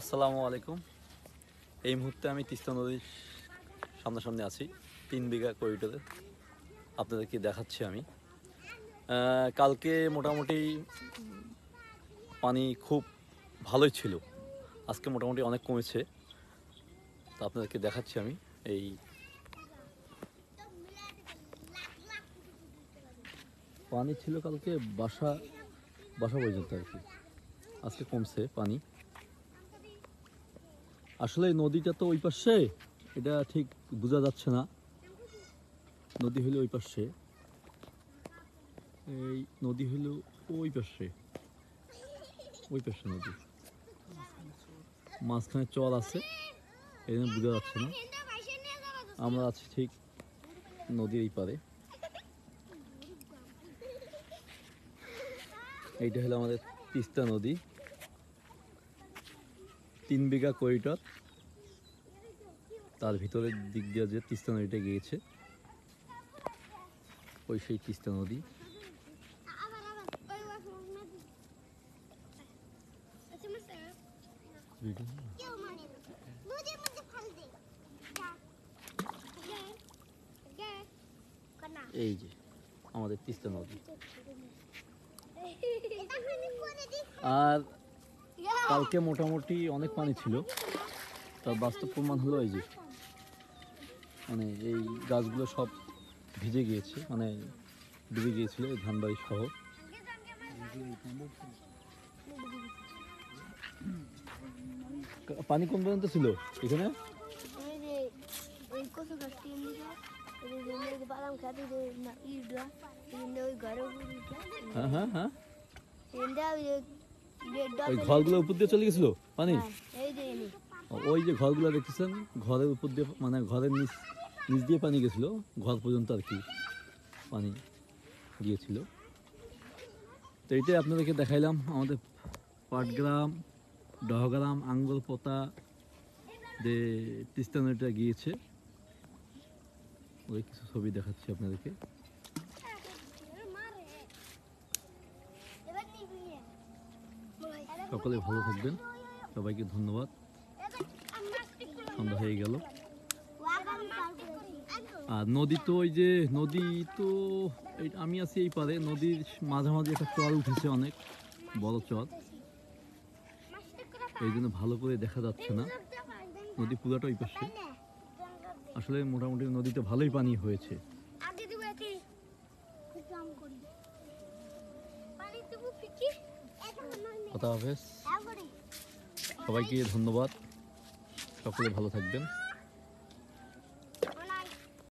আসসালামু আলাইকুম এই মুহূর্তে আমি তিস্তা নদীর সামনাসামনি আছি তিন বিঘা করিডোরে আপনাদেরকে দেখাচ্ছি আমি কালকে মোটামুটি পানি খুব ভালোই ছিল আজকে মোটামুটি অনেক কমেছে তো আপনাদেরকে দেখাচ্ছি আমি এই পানি ছিল কালকে বাসা বাসা পর্যন্ত আর কি আজকে কমছে পানি আসলে নদীটা তো ওই পাশে এটা ঠিক বোঝা যাচ্ছে না নদী হলো ওই পাশে এই নদী হলো ওই পাশে ওই পাশে নদী মাঝখানে চল আছে এখানে বোঝা যাচ্ছে না আমরা আছি ঠিক নদীর এই পারে এইটা হলো আমাদের তিস্তা নদী তিন বিঘা করিডর তার ভিতরের দিক দিয়ে যে তিস্তা নদীটা গিয়েছে ওই সেই তিস্তা নদী এই যে আমাদের তিস্তা নদী আর কালকে মোটামুটি অনেক পানি ছিল তার বাস্তব প্রমাণ হলো এই যে মানে এই গাছগুলো সব ভিজে গিয়েছে মানে ডুবে গিয়েছিল এই ধানবাড়ি সহ পানি কোন পর্যন্ত ছিল এখানে হ্যাঁ হ্যাঁ হ্যাঁ ওই ঘরগুলোর উপর দিয়ে চলে গেছিল পানি হ্যাঁ, ওই যে ঘরগুলো দেখেছেন ঘরের উপর দিয়ে মানে ঘরের নিচ নিচ দিয়ে পানি গেছিল ঘর পর্যন্ত আর কি পানি গিয়েছিল তো এইটাই আপনাদেরকে দেখাইলাম আমাদের পাটগ্রাম ডহগ্রাম আঙ্গলপোতা যে তিস্তা নদীটা গিয়েছে ওই কিছু ছবি দেখাচ্ছি আপনাদেরকে সকলে ভালো থাকবেন সবাইকে ধন্যবাদ সন্ধ্যা হয়ে গেল আর নদী তো ওই যে নদী তো আমি আছি এই পারে নদীর মাঝামাঝি একটা চল উঠেছে অনেক বড় চল এই জন্য ভালো করে দেখা যাচ্ছে না নদী পুরাটা ওই পাশে আসলে মোটামুটি নদীতে ভালোই পানি হয়েছে কথা হাফেজ সবাইকে ধন্যবাদ সকলে ভালো থাকবেন